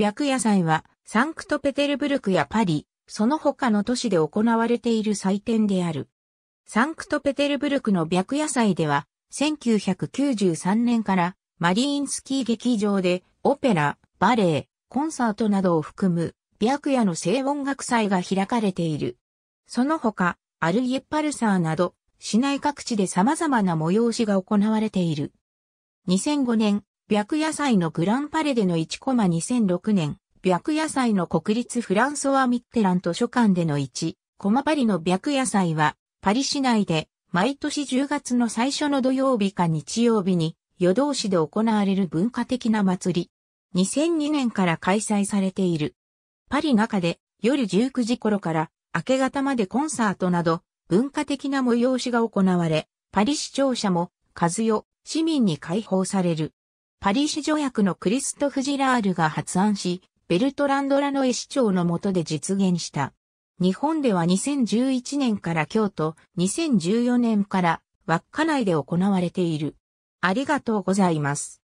白夜祭は、サンクトペテルブルクやパリ、その他の都市で行われている祭典である。サンクトペテルブルクの白夜祭では、1993年からマリーンスキー劇場でオペラ、バレエ、コンサートなどを含む白夜の聖音楽祭が開かれている。その他、アルイエッパルサーなど、市内各地で様々な催しが行われている。2005年、白野菜のグランパレでの1コマ2006年、白野菜の国立フランソワ・ミッテラン図書館での1コマパリの白野菜は、パリ市内で毎年10月の最初の土曜日か日曜日に夜通しで行われる文化的な祭り。2002年から開催されている。パリ中で夜19時頃から明け方までコンサートなど文化的な催しが行われ、パリ市庁舎も数よ市民に開放される。パリ市条約のクリストフ・ジラールが発案し、ベルトランド・ラノエ市長の下で実現した。日本では2011年から京都、2014年から稚内で行われている。ありがとうございます。